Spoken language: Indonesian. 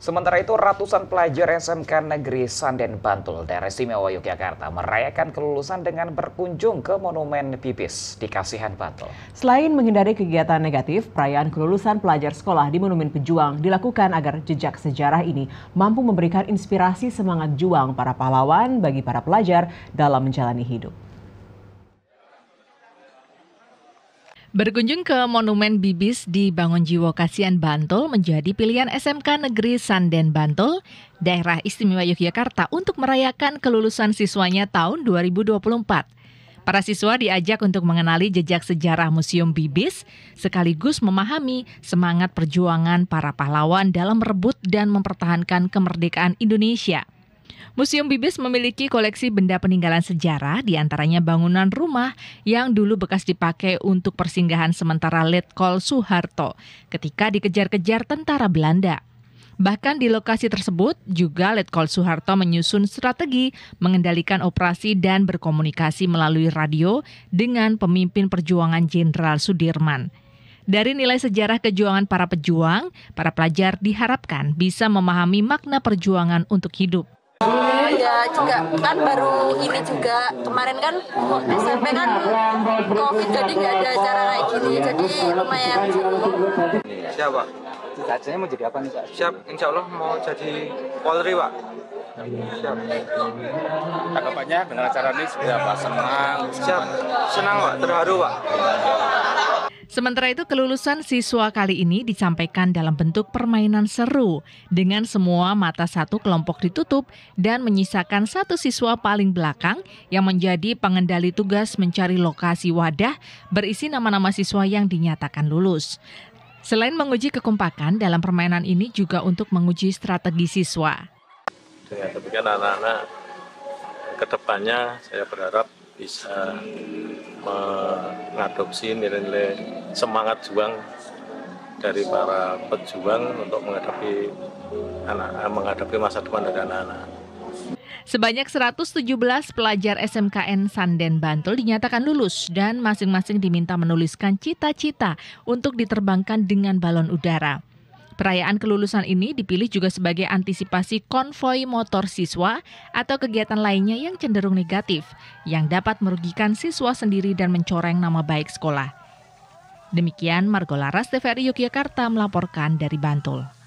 Sementara itu, ratusan pelajar SMK Negeri Sanden Bantul daerah Simewa Yogyakarta merayakan kelulusan dengan berkunjung ke Monumen Pipis di Kasihan Bantul. Selain menghindari kegiatan negatif, perayaan kelulusan pelajar sekolah di Monumen Pejuang dilakukan agar jejak sejarah ini mampu memberikan inspirasi semangat juang para pahlawan bagi para pelajar dalam menjalani hidup. Berkunjung ke Monumen Bibis di Bangunjiwo kasian Bantul menjadi pilihan SMK Negeri Sanden Bantul, Daerah Istimewa Yogyakarta untuk merayakan kelulusan siswanya tahun 2024. Para siswa diajak untuk mengenali jejak sejarah Museum Bibis sekaligus memahami semangat perjuangan para pahlawan dalam merebut dan mempertahankan kemerdekaan Indonesia. Museum Bibis memiliki koleksi benda peninggalan sejarah, diantaranya bangunan rumah yang dulu bekas dipakai untuk persinggahan sementara Letkol Soeharto ketika dikejar-kejar tentara Belanda. Bahkan di lokasi tersebut juga Letkol Soeharto menyusun strategi mengendalikan operasi dan berkomunikasi melalui radio dengan pemimpin perjuangan Jenderal Sudirman. Dari nilai sejarah kejuangan para pejuang, para pelajar diharapkan bisa memahami makna perjuangan untuk hidup ya juga kan baru ini juga kemarin kan SMP kan covid jadi nggak ada acara kayak gini jadi lumayan siapa cita mau jadi apa nih Pak? Siap, insya Allah mau jadi Polri Pak. Siap. Tanggapannya dengan acara ini seperti apa? Senang? Siap. Senang Pak, terharu Pak. Sementara itu kelulusan siswa kali ini disampaikan dalam bentuk permainan seru dengan semua mata satu kelompok ditutup dan menyisakan satu siswa paling belakang yang menjadi pengendali tugas mencari lokasi wadah berisi nama-nama siswa yang dinyatakan lulus. Selain menguji kekompakan dalam permainan ini juga untuk menguji strategi siswa. Dengan demikian anak-anak kedepannya saya berharap bisa mengadopsi nilai-nilai semangat juang dari para pejuang untuk menghadapi anak eh, menghadapi masa depan dari anak-anak. Sebanyak 117 pelajar SMKN Sanden Bantul dinyatakan lulus dan masing-masing diminta menuliskan cita-cita untuk diterbangkan dengan balon udara. Perayaan kelulusan ini dipilih juga sebagai antisipasi konvoi motor siswa atau kegiatan lainnya yang cenderung negatif, yang dapat merugikan siswa sendiri dan mencoreng nama baik sekolah. Demikian Margolaras TVRI Yogyakarta melaporkan dari Bantul.